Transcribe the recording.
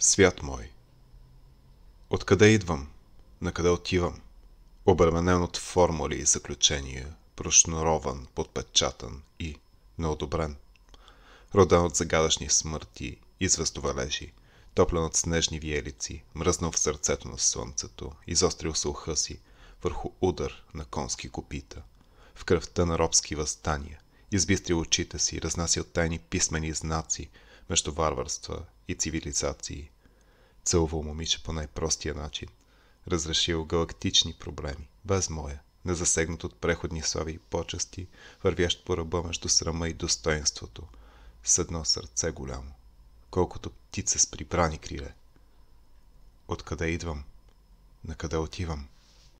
Свят мой, откъде идвам, на къде отивам, обременен от формули и заключения, прошнурован, подпечатан и неодобрен, роден от загадъчни смърти и звездовалежи, топлен от снежни виелици, мръзнал в сърцето на слънцето, изострил се уха си върху удар на конски копита, в кръвта на робски възстания, избистрил очите си, разнасил тайни писмени знаци – между варварства и цивилизации. Целувал момиче по най-простия начин. Разрешил галактични проблеми, без моя, незасегнат от преходни слави и почести, вървящ по ръба между срама и достоинството, с едно сърце голямо, колкото птица с прибрани криле. Откъде идвам? На къде отивам?